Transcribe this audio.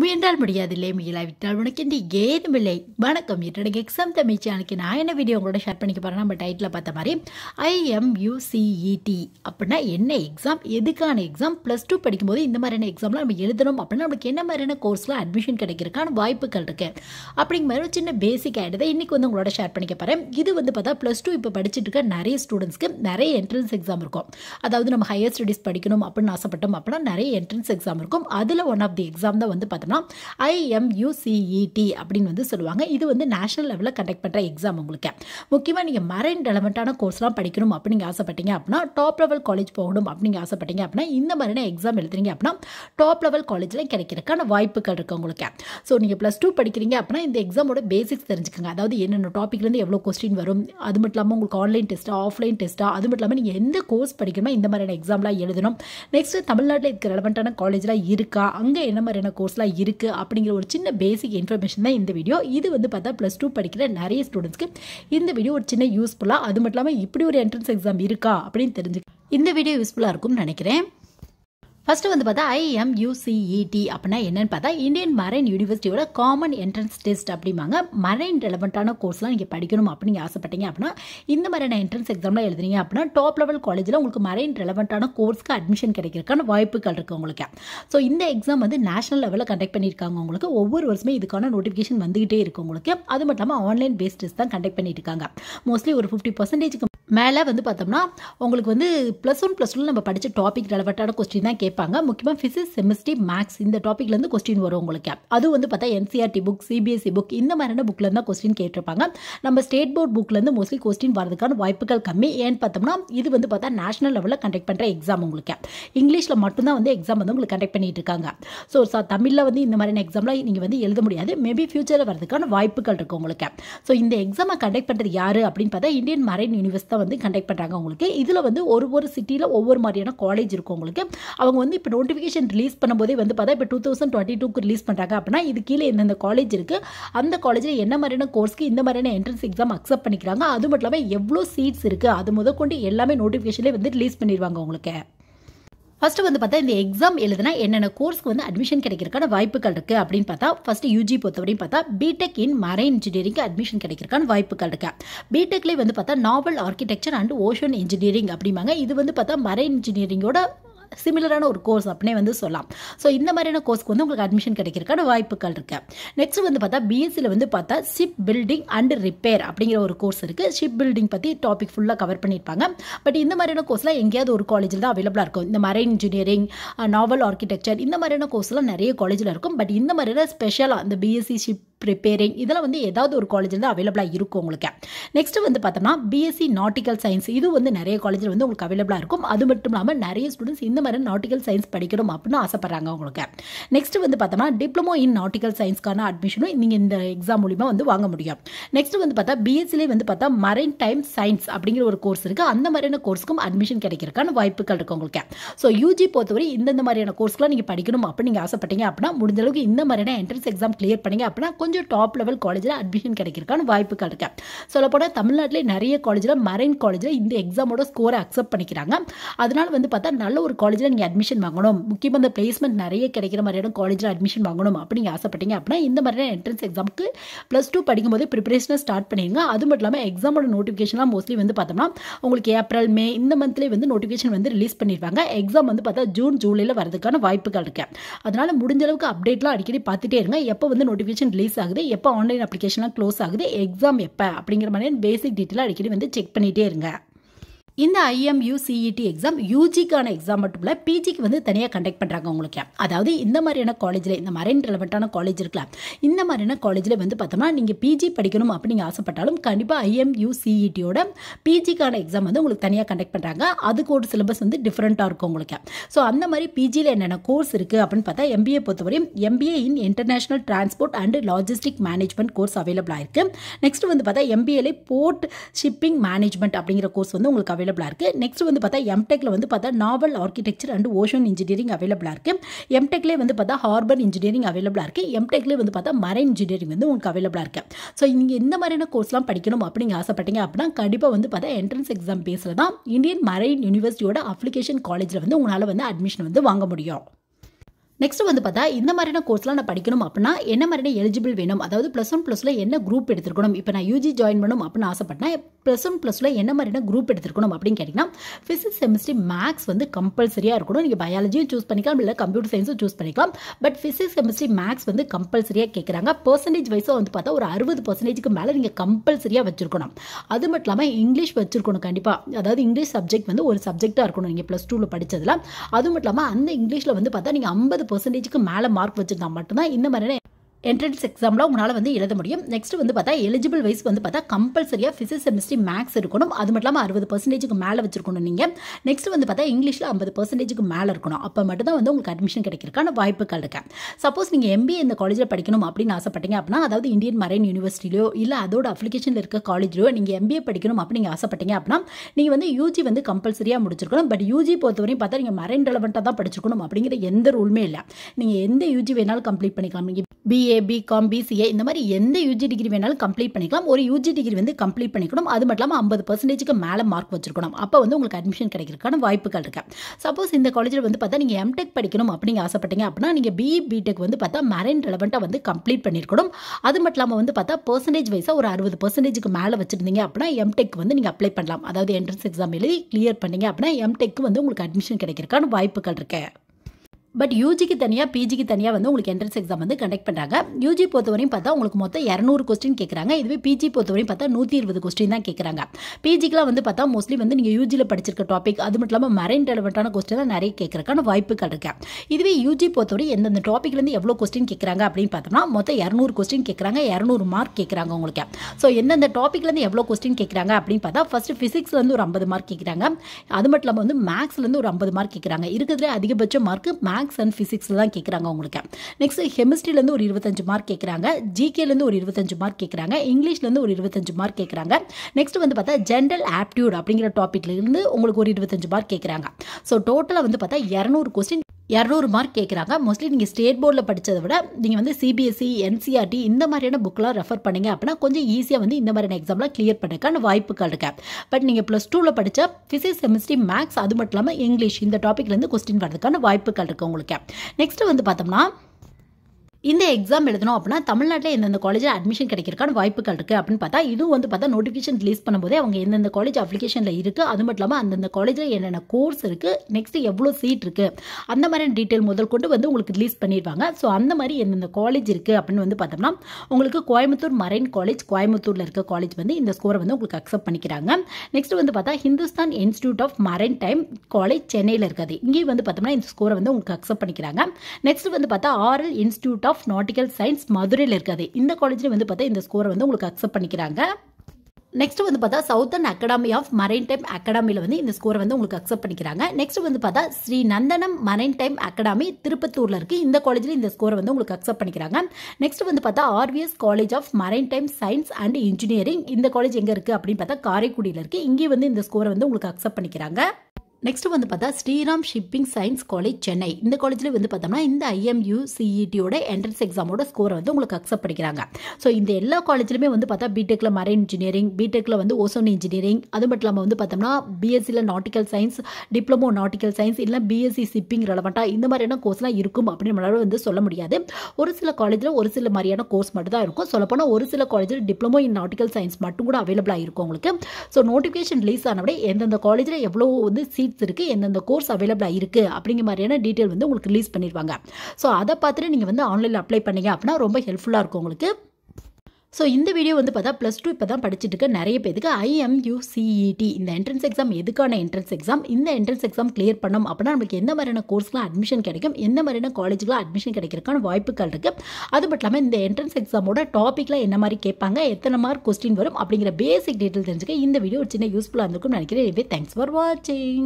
முயன்றால் முடியாதில்லை முயலாவிட்டால் உனக்கு இந்த இல்லை வணக்கம் இன்றைக்கு எக்ஸாம் தமிழ் சேனலுக்கு நான் என்ன வீடியோ உங்களோட ஷேர் பண்ணிக்க போகிறேன் நம்ம டைட்டில் பார்த்த மாதிரி ஐஎம்யூசிஇடி e அப்படின்னா என்ன எக்ஸாம் எதுக்கான எக்ஸாம் ப்ளஸ் டூ படிக்கும்போது இந்த மாதிரியான எக்ஸாம்லாம் நம்ம எழுதணும் அப்படின்னா நமக்கு என்ன மாதிரியான கோர்ஸில் அட்மிஷன் கிடைக்கிறக்கான வாய்ப்புகள் இருக்குது அப்படிங்க மாதிரி ஒரு சின்ன பேசிக் ஆகிடு தான் இன்றைக்கி வந்து உங்களோட ஷேர் பண்ணிக்க போகிறேன் இது வந்து பார்த்தா ப்ளஸ் டூ இப்போ படிச்சுட்டு இருக்க நிறைய ஸ்டூடெண்ட்ஸ்க்கு நிறைய என்ட்ரன்ஸ் எக்ஸாம் இருக்கும் அதாவது நம்ம ஹையர் ஸ்டடீஸ் படிக்கணும் அப்படின்னு ஆசைப்பட்டோம் அப்படின்னா நிறைய என்ட்ரன்ஸ் எக்ஸாம் இருக்கும் அதில் ஒன் ஆஃப் தி எக்ஸாம் தான் வந்து பார்த்தோன்னா ஐஎம்யூசிஇடி e அப்படின்னு வந்து சொல்லுவாங்க இது வந்து நேஷனல் லெவலில் கண்டக்ட் பண்ணுற எக்ஸாம் உங்களுக்கு முக்கியமாக நீங்கள் மரைன் ரெலவெண்ட்டான கோர்ஸ்லாம் படிக்கணும் அப்படிங்க ஆசைப்பட்டீங்க அப்படின்னா டாப் லெவல் காலேஜ் போகணும் அப்படிங்க ஆசைப்பட்டீங்க அப்படின்னா இந்த மாதிரியான எக்ஸாம் எழுதுறீங்க அப்படின்னா டாப் லெவல் காலேஜில் கிடைக்கிறதுக்கான வாய்ப்புகள் இருக்குது உங்களுக்கு ஸோ நீங்கள் ப்ளஸ் டூ படிக்கிறீங்க அப்படின்னா இந்த எக்ஸாமோட பேசிக்ஸ் தெரிஞ்சுக்கோங்க அதாவது என்னென்ன டாப்பிக்லேருந்து எவ்வளோ கொஸ்டின் வரும் அது மட்டும் இல்லாமல் உங்களுக்கு ஆன்லைன் டெஸ்ட்டாக ஆஃப்லைன் டெஸ்ட்டாக அது மட்டும் இல்லாமல் நீங்கள் எந்த கோர்ஸ் படிக்கணுமோ இந்த மாதிரியான எக்ஸாம்லாம் எழுதணும் நெக்ஸ்ட் தமிழ்நாட்டில் இதுக்கு ரெலவெண்ட்டான காலேஜ்லாம் இருக்கா அங்கே என்ன மாதிரியான கோர்ஸ்லாம் இருக்குது அப்படிங்கிற ஒரு சின்ன பேசிக் இன்ஃபர்மேஷன் தான் இந்த வீடியோ இது வந்து பார்த்தா ப்ளஸ் டூ படிக்கிற நிறைய ஸ்டூடெண்ட்ஸ்க்கு இந்த வீடியோ ஒரு சின்ன யூஸ்ஃபுல்லாக அது மட்டும் இல்லாமல் இப்படி ஒரு என்ட்ரன்ஸ் எக்ஸாம் இருக்கா அப்படின்னு தெரிஞ்சுக்க இந்த வீடியோ யூஸ்ஃபுல்லாக இருக்கும்னு நினைக்கிறேன் ஃபஸ்ட்டு வந்து பார்த்தா ஐஎம்யூசிஇடி e அப்படின்னா என்னென்னு பார்த்தா இந்தியன் மரைன் யூனிவர்சிட்டியோட காமன் என்ட்ரன்ஸ் டெஸ்ட் அப்படிம்பாங்க மரைன் ரெலவெண்ட்டான கோர்ஸ்லாம் நீங்கள் படிக்கணும் அப்படின்னு ஆசைப்பட்டீங்க அப்படின்னா இந்த மாதிரியான என்ட்ரன்ஸ் எக்ஸாம்லாம் எழுதுனீங்க அப்படின்னா டாப் லெவல் காலேஜில் உங்களுக்கு மரைன் ரெலவெண்ட்டான கோர்ஸ்க்கு அட்மிஷன் கிடைக்கிறதுக்கான வாய்ப்புகள் இருக்கு உங்களுக்கு ஸோ இந்த எக்ஸாம் வந்து நேஷனல் லெவலில் கண்டக்ட் பண்ணியிருக்காங்க உங்களுக்கு ஒவ்வொரு வருஷமே இதுக்கான நோட்டிஃபிகேஷன் வந்துகிட்டே இருக்கு உங்களுக்கு அது மட்டும் இல்லாமல் ஆன்லைன் பேஸ்ட் டெஸ்ட் தான் கண்டக்ட் பண்ணியிருக்காங்க மோஸ்ட்லி ஒரு ஃபிஃப்டி பர்சன்டேஜ்க்கு மேலே வந்து பார்த்தோம்னா உங்களுக்கு வந்து ப்ளஸ் ஒன் ப்ளஸ் டூவில் நம்ம படித்த டாபிக் ரெலவெண்ட்டான கொஸ்டின் தான் கேட்பாங்க முக்கியமாக ஃபிசிக்ஸ் செமிஸ்ட்ரி மேக்ஸ் இந்த டாப்பிக்லேருந்து கொஸ்டின் வரும் உங்களுக்கு அது வந்து பார்த்தா என்சிஆர்டி புக் சிபிஎஸ்சி புக் இந்த மாதிரியான புக்கில் தான் கொஸ்டின் கேட்டிருப்பாங்க நம்ம ஸ்டேட் போர்ட் புக்லேருந்து மோஸ்ட்லி கொஸ்டின் வரதுக்கான வாய்ப்புகள் கம்மி ஏன்னு பார்த்தோம்னா இது வந்து பார்த்தா நேஷனல் லெவலில் கண்டக்ட் பண்ணுற எக்ஸாம் உங்களுக்கு இங்கிலீஷில் மட்டும்தான் வந்து எக்ஸாம் வந்து உங்களுக்கு கண்டக்ட் பண்ணிட்டு இருக்காங்க ஸோ சார் தமிழில் வந்து இந்த மாதிரியான எக்ஸாம்லாம் நீங்கள் வந்து எழுத முடியாது மேபி ஃபியூச்சரில் வரதுக்கான வாய்ப்புகள் இருக்குது உங்களுக்கு ஸோ இந்த எக்ஸாமை கண்டக்ட் பண்ணுறது யார் அப்படின்னு பார்த்தா இந்தியன் மரைன் யூனிவர்சிட்டி டாக்கை வந்து கண்டக்ட் பண்ணுறாங்க உங்களுக்கு இதில் வந்து ஒரு ஒரு சிட்டியில் ஒவ்வொரு மாதிரியான காலேஜ் இருக்கும் உங்களுக்கு அவங்க வந்து இப்போ நோட்டிஃபிகேஷன் ரிலீஸ் பண்ணும்போதே வந்து பார்த்தா இப்போ டூ தௌசண்ட் டுவெண்ட்டி டூக்கு ரிலீஸ் பண்ணுறாங்க அப்படின்னா இது கீழே இந்தந்த காலேஜ் இருக்குது அந்த காலேஜில் என்ன மாதிரியான கோர்ஸ்க்கு இந்த மாதிரியான என்ட்ரன்ஸ் எக்ஸாம் அக்செப்ட் பண்ணிக்கிறாங்க அது மட்டும் இல்லாமல் எவ்வளோ சீட்ஸ் இருக்குது அது முதற்கொண்டு எல்லாமே நோட்டிஃபிகேஷன்லேயே வந்து ரிலீஸ் பண்ணிடுவாங்க உங்களுக்கு ஃபர்ஸ்ட் வந்து பார்த்தா இந்த எக்ஸாம் எழுதுனா என்னென்ன கோர்ஸ்க்கு வந்து அட்மிஷன் கிடைக்கிறக்கான வாய்ப்புகள் இருக்குது அப்படின்னு பார்த்தா ஃபர்ஸ்ட் யூஜி பொறுத்தவரையும் பார்த்தா பிடெக் இன் மரைன் இன்ஜினியரிங்க்கு அட்மிஷன் கிடைக்கிறக்கான வாய்ப்புகள் இருக்கு பிடெக்லேயே வந்து பார்த்தா naval architecture and ocean engineering அப்படிம்பாங்க இது வந்து பார்த்தா மரைன் இன்ஜினியரிங்கோட சிமிலரான ஒரு கோர்ஸ் அப்படின்னே வந்து சொல்லலாம் ஸோ இந்த மாதிரியான கோர்ஸ்க்கு வந்து உங்களுக்கு அட்மிஷன் கிடைக்கிறக்கான வாய்ப்புகள் இருக்குது நெக்ஸ்ட் வந்து பார்த்தா பிஎஸ்சியில் வந்து பார்த்தா ஷிப் பில்டிங் அண்ட் ரிப்பேர் அப்படிங்கிற ஒரு கோர்ஸ் இருக்குது ஷிப் பில்டிங் பற்றி டாபிக் ஃபுல்லாக கவர் பண்ணியிருப்பாங்க பட் இந்த மாதிரியான கோர்ஸ்லாம் எங்கேயாவது ஒரு காலேஜில் தான் அவைலபிளாக இருக்கும் இந்த மரைன் இன்ஜினியரிங் நாவல் ஆர்கிடெக்சர் இந்த மாதிரியான கோர்ஸ்லாம் நிறைய காலேஜில் இருக்கும் பட் இந்த மாதிரியான ஸ்பெஷலாக இந்த பிஎஸ்சி ஷிப் ப்ரிப்பேரிங் இதெல்லாம் வந்து ஏதாவது ஒரு காலேஜ் வந்து அவைலபிளாக இருக்கும் உங்களுக்கு நெக்ஸ்ட்டு வந்து பார்த்தோம்னா பிஎஸ்சி நாட்டிக்கல் சயின்ஸ் இது வந்து நிறைய காலேஜில் வந்து உங்களுக்கு அவைலபிளாக இருக்கும் அது மட்டும் இல்லாமல் நிறைய ஸ்டூடெண்ட்ஸ் இந்த மாதிரி நாட்டிக்கல் சயின்ஸ் படிக்கணும் அப்படின்னு ஆசைப்பட்றாங்க உங்களுக்கு நெக்ஸ்ட்டு வந்து பார்த்தோம்னா டிப்ளமோ இன் நாட்டிக்கல் சயின்ஸ்க்கான அட்மிஷனும் நீங்கள் இந்த எக்ஸாம் மூலிமா வந்து வாங்க முடியும் நெக்ஸ்ட் வந்து பார்த்தா பிஎஸ்சிலே வந்து பார்த்தா மரைன் டைம் சயின்ஸ் அப்படிங்கிற ஒரு கோர்ஸ் இருக்குது அந்த மாதிரியான கோர்ஸுக்கும் அட்மிஷன் கிடைக்கிறதுக்கான வாய்ப்புகள் இருக்குது உங்களுக்கு ஸோ யூஜி பொறுத்தவரை இந்தந்த மாதிரியான கோர்ஸ்லாம் நீங்கள் படிக்கணும் அப்படின்னு நீங்கள் ஆசைப்பட்டீங்க அப்படின்னா முடிஞ்சளவுக்கு இந்த மாதிரியான என்ட்ரன்ஸ் எக்ஸாம் கிளியர் பண்ணீங்க அப்படின்னா கொஞ்சம் டாப் லெவல் காலேஜில் அட்மிஷன் கிடைக்கிறக்கான வாய்ப்புகள் இருக்கு சொல்லப்போனால் தமிழ்நாட்டிலே நிறைய காலேஜில் மரைன் காலேஜில் இந்த எக்ஸாமோட ஸ்கோரை அக்செப்ட் பண்ணிக்கிறாங்க அதனால் வந்து பார்த்தா நல்ல ஒரு காலேஜில் நீங்கள் அட்மிஷன் வாங்கணும் முக்கியமாக இந்த பிளேஸ்மெண்ட் நிறைய கிடைக்கிற மாதிரியான காலேஜில் அட்மிஷன் வாங்கணும் அப்படிங்க ஆசைப்பட்டீங்க அப்படின்னா இந்த மாதிரியான என்ட்ரன்ஸ் எக்ஸாமுக்கு ப்ளஸ் டூ படிக்கும் போது ப்ரிப்பரேஷனை ஸ்டார்ட் பண்ணிடுங்க அது மட்டும் இல்லாமல் எக்ஸாமோட நோட்டிஃபிகேஷன்லாம் மோஸ்ட்லி வந்து பார்த்தோம்னா உங்களுக்கு ஏப்ரல் மே இந்த மந்த்லேயே வந்து நோட்டிஃபிகேஷன் வந்து ரிலீஸ் பண்ணிடுவாங்க எக்ஸாம் வந்து பார்த்தா ஜூன் ஜூலையில் வரதுக்கான வாய்ப்புகள் இருக்குது அதனால் முடிஞ்சளவுக்கு அப்டேட்லாம் அடிக்கடி பார்த்துட்டே இருங்க எப்போ வந்து நோட்டிஃபிகேஷன் ரிலீஸ் ரிலீஸ் ஆகுது எப்போ ஆன்லைன் அப்ளிகேஷன்லாம் க்ளோஸ் ஆகுது எக்ஸாம் எப்போ அப்படிங்கிற மாதிரியான பேசிக் டீட்டெயில் அடிக்கடி வந்து செக் பண்ணிகிட்டே இருங்க இந்த சிஇடி எக்ஸாம் யூஜிக்கான எக்ஸாம் மட்டும் இல்லை பிஜிக்கு வந்து தனியாக கண்டக்ட் பண்ணுறாங்க உங்களுக்கு அதாவது இந்த மாதிரியான காலேஜில் இந்த மரைன் ரிலவெண்ட்டான காலேஜ் இருக்கலாம் இந்த மாதிரியான காலேஜில் வந்து பார்த்தோம்னா நீங்கள் பிஜி படிக்கணும் அப்படின்னு ஆசைப்பட்டாலும் கண்டிப்பாக ஐஎம்யூசிஇடியோட e பிஜிக்கான எக்ஸாம் வந்து உங்களுக்கு தனியாக கண்டக்ட் பண்ணுறாங்க அதுக்கு ஒரு சிலபஸ் வந்து டிஃப்ரெண்ட்டாக இருக்கும் உங்களுக்கு ஸோ அந்த மாதிரி பிஜியில் என்னென்ன கோர்ஸ் இருக்குது அப்படின்னு பார்த்தா எம்பிஏ பொறுத்தவரையும் MBA in international transport and logistic management course அவைலபிளாக இருக்குது நெக்ஸ்ட் வந்து பார்த்தா எம்பிஏலே போர்ட் ஷிப்பிங் மேனேஜ்மெண்ட் அப்படிங்கிற கோர்ஸ் வந்து உங்களுக்கு அவைலபிள் அவைலபிளாக இருக்குது நெக்ஸ்ட் வந்து பார்த்தா எம்டெக்கில் வந்து பார்த்தா naval architecture and ocean engineering அவைலபிளாக இருக்குது எம்டெக்லேயே வந்து பார்த்தா ஹார்பர் இன்ஜினியரிங் அவைலபிளாக இருக்குது எம்டெக்லேயே வந்து பார்த்தா மரைன் இன்ஜினியரிங் வந்து உங்களுக்கு அவைலபிளாக இருக்குது ஸோ நீங்கள் இந்த மாதிரியான கோர்ஸ்லாம் படிக்கணும் அப்படிங்க ஆசைப்பட்டீங்க அப்படின்னா கண்டிப்பாக வந்து பார்த்தா என்ட்ரன்ஸ் எக்ஸாம் பேஸில் தான் இந்தியன் மரைன் யூனிவர்சிட்டியோட அப்ளிகேஷன் காலேஜில் வந்து உங்களால் வந்து அட்மிஷன் வந்து வாங்க முடியும் நெக்ஸ்ட் வந்து பார்த்தா இந்த மாதிரியான கோர்ஸ்லாம் நான் படிக்கணும் அப்படின்னா என்ன மாதிரியான எலிஜிபிள் வேணும் அதாவது ப்ளஸ் ஒன் ப்ளஸ்ல என்ன குரூப் எடுத்துருக்கணும் இப்போ நான் யூஜி ஜாயின் பண்ணணும் அப்படின்னு ஆசைப்பட்டேன் ப்ளஸ் ஒன் ப்ளஸ்ல என்ன மாதிரியான குரூப் எடுத்துருக்கணும் அப்படின்னு கேட்டிங்கன்னா ஃபிசிக்ஸ் செமிஸ்ட்ரி மேக்ஸ் வந்து கம்பல்சரியாக இருக்கணும் நீங்கள் பயாலஜியும் சூஸ் பண்ணிக்கலாம் இல்லை கம்ப்யூட்டர் சயின்ஸும் சூஸ் பண்ணிக்கலாம் பட் ஃபிசிக்ஸ் செமிஸ்ட்ரி மேக்ஸ் வந்து கம்பல்சரியாக கேட்குறாங்க பர்சன்டேஜ் வைஸாக வந்து பார்த்தா ஒரு அறுபது பர்சன்டேஜ்க்கு மேலே நீங்கள் கம்பல்சரியாக வச்சுருக்கணும் அது மட்டும் இல்லாமல் இங்கிலீஷ் வச்சுருக்கணும் கண்டிப்பாக அதாவது இங்கிலீஷ் சப்ஜெக்ட் வந்து ஒரு சப்ஜெக்டாக இருக்கணும் நீங்கள் ப்ளஸ் டூவில் படித்ததில் அது மட்டும் இல்லாமல் அந்த இங்கிலீஷில் வந்து பார்த்தா நீங்கள் ஐம்பது பர்சன்டேஜுக்கு மேலே மார்க் வச்சுருந்தா மட்டும்தான் இந்த மாதிரியான என்ட்ரன்ஸ் எக்ஸாமில் உங்களால் வந்து எழுத முடியும் நெக்ஸ்ட் வந்து பார்த்தா எலிஜிபிள் வைஸ் வந்து பார்த்தா கம்பல்சரியாக ஃபிசிக்ஸ் செமிஸ்ட்ரி மேக்ஸ் இருக்கணும் அது மட்டும் இல்லாமல் அறுபது பர்சன்டேஜுக்கு மேலே வச்சிருக்கணும் நீங்கள் நெக்ஸ்ட் வந்து பார்த்தா இங்கிலீஷில் ஐம்பது பர்சன்டேஜுக்கு மேலே இருக்கணும் அப்போ மட்டும்தான் வந்து உங்களுக்கு அட்மிஷன் கிடைக்கிறக்கான வாய்ப்புகள் இருக்கு சப்போஸ் நீங்கள் எம்பிஏ இந்த காலேஜில் படிக்கணும் அப்படின்னு ஆசைப்பட்டீங்க அப்படின்னா அதாவது இந்தியன் மரைன் யூனிவர்சிட்டிலையோ இல்லை அதோட அப்ளிகேஷனில் இருக்க காலேஜ்லையோ நீங்கள் எம்பிஏ படிக்கணும் அப்படின்னு நீங்கள் ஆசைப்பட்டீங்க அப்படின்னா நீங்கள் வந்து யூஜி வந்து கம்பல்சரியாக முடிச்சிருக்கணும் பட் யூஜி பொறுத்தவரையும் பார்த்தா நீங்கள் மரைன் ரெலவெண்ட்டாக தான் படிச்சிருக்கணும் அப்படிங்கிற எந்த ரூலுமே இல்லை நீங்கள் எந்த யூஜி வேணாலும் கம்ப்ளீட் பண்ணிக்கலாம் நீங்கள் பிஏ பிஏ பிகாம் பிசிஏ இந்த மாதிரி எந்த யூஜி டிகிரி வேணாலும் கம்ப்ளீட் பண்ணிக்கலாம் ஒரு யூஜி டிகிரி வந்து கம்ப்ளீட் பண்ணிக்கணும் அது மட்டும் இல்லாமல் ஐம்பது பர்சன்டேஜுக்கு மேலே மார்க் வச்சிருக்கணும் அப்போ வந்து உங்களுக்கு அட்மிஷன் கிடைக்கிறதுக்கான வாய்ப்புகள் இருக்கு சப்போஸ் இந்த காலேஜில் வந்து பார்த்தா நீங்கள் எம்டெக் படிக்கணும் அப்படிங்க ஆசைப்பட்டீங்க அப்படின்னா நீங்கள் பிஇ பிடெக் வந்து பார்த்தா மேரின் ரெலவெண்ட்டாக வந்து கம்ப்ளீட் பண்ணியிருக்கணும் அது மட்டும் இல்லாமல் வந்து பார்த்தா பர்சன்டேஜ் வைஸாக ஒரு அறுபது பர்சன்டேஜுக்கு மேலே வச்சுருந்தீங்க அப்படின்னா எம்டெக் வந்து நீங்கள் அப்ளை பண்ணலாம் அதாவது என்ட்ரன்ஸ் எக்ஸாம் எழுதி கிளியர் பண்ணீங்க அப்படின்னா எம்டெக் வந்து உங்களுக்கு அட்மிஷன் கிடைக்கிறதுக்கான வாய்ப்புகள் இருக்குது பட் யூஜிக்கு தனியாக பிஜிக்கு தனியாக வந்து உங்களுக்கு என்ட்ரன்ஸ் எக்ஸாம் வந்து கண்டக்ட் பண்ணுறாங்க யூஜி பொறுத்தவரையும் பார்த்தா உங்களுக்கு மொத்தம் இரநூறு கொஸ்டின் கேட்குறாங்க இதுவே பிஜி பொறுத்தவரையும் பார்த்தா நூற்றி இருபது கொஸ்டின் தான் கேட்குறாங்க பிஜிக்கெலாம் வந்து பார்த்தா மோஸ்ட்லி வந்து நீங்கள் யூஜியில் படிச்சிருக்க டாபிக் அது மட்டும் இல்லாமல் மரைன் ரெலவெண்ட்டான கொஸ்டின் தான் நிறைய கேட்குறக்கான வாய்ப்புகள் இருக்கு இதுவே யூஜி பொறுத்தவரை எந்தெந்த டாப்பிக்லேருந்து எவ்வளோ கொஸ்டின் கேட்குறாங்க அப்படின்னு பார்த்தோம்னா மொத்தம் இரநூறு கொஸ்டின் கேட்குறாங்க இரநூறு மார்க் கேட்குறாங்க உங்களுக்கு ஸோ எந்தெந்த டாப்பிக்லேருந்து எவ்வளோ கொஸ்டின் கேட்குறாங்க அப்படின்னு பார்த்தா ஃபஸ்ட்டு ஃபிசிக்ஸ்லேருந்து ஒரு ஐம்பது மார்க் கேட்குறாங்க அது மட்டும் இல்லாமல் வந்து மேக்ஸ்லேருந்து ஒரு ஐம்பது மார்க் கேட்குறாங்க இருக்கிறதுலே அதிகபட்ச mark maths maths and physics தான் கேட்குறாங்க உங்களுக்கு நெக்ஸ்ட் கெமிஸ்ட்ரிலேருந்து ஒரு இருபத்தஞ்சு மார்க் கேட்குறாங்க ஜிகேலேருந்து ஒரு இருபத்தஞ்சு மார்க் கேட்குறாங்க இங்கிலீஷ்லேருந்து ஒரு இருபத்தஞ்சு மார்க் கேட்குறாங்க நெக்ஸ்ட் வந்து பார்த்தா ஜென்ரல் ஆப்டியூட் அப்படிங்கிற டாப்பிக்லேருந்து உங்களுக்கு ஒரு இருபத்தஞ்சு மார்க் கேட்குறாங்க ஸோ டோட்டலாக வந்து பார்த்தா இரநூறு கொஸ்டின் இரநூறு மார்க் கேட்குறாங்க மோஸ்ட்லி நீங்கள் ஸ்டேட் போர்டில் படித்ததை விட நீங்கள் வந்து சிபிஎஸ்சி என்சிஆர்டி e, e இந்த மாதிரியான புக்கெலாம் ரெஃபர் பண்ணிங்க அப்படின்னா கொஞ்சம் ஈஸியாக வந்து இந்த மாதிரியான எக்ஸாம்லாம் கிளியர் பண்ணுறதுக்கான வாய்ப்புகள் இருக்கு பட் நீங்கள் ப்ளஸ் டூவில் படித்த ஃபிசிக்ஸ் கெமிஸ்ட்ரி மேக்ஸ் அது மட்டும் இல்லாமல் இங்கிலீஷ் இந்த டாப்பிக்லேருந்து கொஸ்டின் வரதுக்கான வாய்ப்புகள் இருக்குது உங்களுக்கு நெக்ஸ்ட்டு வந்து பார்த்தோம்னா இந்த எக்ஸாம் எழுதணும் அப்படின்னா தமிழ்நாட்டில் எந்தெந்த காலேஜில் அட்மிஷன் கிடைக்கிறக்கான வாய்ப்புகள் இருக்குது அப்படின்னு பார்த்தா இதுவும் வந்து பார்த்தா நோட்டிஃபிகேஷன் ரிலீஸ் பண்ணும்போதே அவங்க எந்தெந்த காலேஜ் அப்ளிகேஷனில் இருக்குது அது மட்டும் இல்லாமல் அந்தந்த காலேஜில் என்னென்ன கோர்ஸ் இருக்குது நெக்ஸ்ட் எவ்வளோ சீட் இருக்குது அந்த மாதிரியான டீட்டெயில் முதல் கொண்டு வந்து உங்களுக்கு ரிலீஸ் பண்ணிடுவாங்க ஸோ அந்த மாதிரி எந்தெந்த காலேஜ் இருக்குது அப்படின்னு வந்து பார்த்தோம்னா உங்களுக்கு கோயம்புத்தூர் மரைன் காலேஜ் கோயம்புத்தூரில் இருக்க காலேஜ் வந்து இந்த ஸ்கோரை வந்து உங்களுக்கு அக்செப்ட் பண்ணிக்கிறாங்க நெக்ஸ்ட் வந்து பார்த்தா Hindustan institute of maritime college சென்னையில் இருக்காது இங்கேயும் வந்து பார்த்தோம்னா இந்த ஸ்கோரை வந்து உங்களுக்கு அக்செப்ட் பண்ணிக்கிறாங்க நெக்ஸ்ட் வந்து பார்த்தா RL institute of of nautical science மதுரையில் இருக்காது இந்த காலேஜில் வந்து பார்த்தா இந்த ஸ்கோரை வந்து உங்களுக்கு அக்செப்ட் பண்ணிக்கிறாங்க நெக்ஸ்ட் வந்து பார்த்தா southern academy of maritime அகாடமியில் வந்து இந்த ஸ்கோரை வந்து உங்களுக்கு அக்செப்ட் பண்ணிக்கிறாங்க நெக்ஸ்ட் வந்து பார்த்தா Sri Nandanam maritime academy திருப்பத்தூரில் இருக்குது இந்த காலேஜில் இந்த ஸ்கோரை வந்து உங்களுக்கு அக்செப்ட் பண்ணிக்கிறாங்க நெக்ஸ்ட் வந்து பார்த்தா RVS college of maritime science and engineering இந்த காலேஜ் எங்கே இருக்குது அப்படின்னு பார்த்தா காரைக்குடியில் இருக்குது இங்கே வந்து இந்த ஸ்கோரை வந்து உங்களுக்கு அக்செப்ட் பண்ணிக்கிறாங்க நெக்ஸ்ட் வந்து பார்த்தா Sriram shipping science college Chennai இந்த காலேஜில் வந்து பார்த்தோம்னா இந்த ஐஎம்யு சிஇடியோட என்ட்ரன்ஸ் எக்ஸாமோட ஸ்கோரை வந்து உங்களுக்கு அக்செப்ட் பண்ணிக்கிறாங்க ஸோ இந்த எல்லா காலேஜ்லையுமே வந்து பார்த்தா பிடெக்கில் மரைன் இன்ஜினியரிங் பிடெக்கில் வந்து ஓசோன் இன்ஜினியரிங் அது மட்டும் இல்லாமல் வந்து பார்த்தோம்னா பிஎஸ்சியில் nautical science diploma nautical science இல்லை பிஎஸ்சி சிப்பிங் ரெலவெண்ட்டாக இந்த மாதிரியான கோர்ஸ்லாம் இருக்கும் அப்படின்னு நம்மளால வந்து சொல்ல முடியாது ஒரு சில காலேஜில் ஒரு சில மாதிரியான கோர்ஸ் மட்டும் தான் இருக்கும் சொல்லப்போனால் ஒரு சில காலேஜில் டிப்ளமோ இன் நாட்டிக்கல் சயின்ஸ் மட்டும் கூட அவைலபிளாக இருக்கும் உங்களுக்கு ஸோ நோட்டிஃபிகேஷன் ரிலீஸ் ஆனபடி எந்தெந்த காலேஜில் எவ்வளோ வந்து சி சீட்ஸ் இருக்குது எந்தெந்த கோர்ஸ் அவைலபிளாக இருக்குது அப்படிங்கிற மாதிரியான டீட்டெயில் வந்து உங்களுக்கு ரிலீஸ் பண்ணிடுவாங்க ஸோ அதை பார்த்துட்டு நீங்கள் வந்து ஆன்லைனில் அப்ளை பண்ணீங்க அப்படின்னா ரொம்ப ஹெல்ப்ஃபுல்லாக இருக்கும் உங்களுக்கு ஸோ இந்த வீடியோ வந்து பார்த்தா ப்ளஸ் டூ இப்போ தான் படிச்சுட்டு இருக்க நிறைய பேருக்கு ஐஎம்யூசிஇடி e இந்த என்ட்ரன்ஸ் எக்ஸாம் எதுக்கான என்ட்ரன்ஸ் எக்ஸாம் இந்த என்ட்ரன்ஸ் எக்ஸாம் கிளியர் பண்ணோம் அப்படின்னா நம்மளுக்கு எந்த மாதிரியான கோர்ஸ்லாம் அட்மிஷன் கிடைக்கும் எந்த மாதிரியான காலேஜ்லாம் அட்மிஷன் கிடைக்கிறதுக்கான வாய்ப்புகள் இருக்குது அது மட்டும் இல்லாமல் இந்த என்ட்ரன்ஸ் எக்ஸாமோட டாப்பிக்லாம் என்ன மாதிரி கேட்பாங்க எத்தனை மார்க் கொஸ்டின் வரும் அப்படிங்கிற பேசிக் டீட்டெயில் தெரிஞ்சுக்க இந்த வீடியோ ஒரு சின்ன யூஸ்ஃபுல்லாக இருந்திருக்கும்னு நினைக்கிறேன் தேங்க்ஸ் ஃபார் வாட்சிங்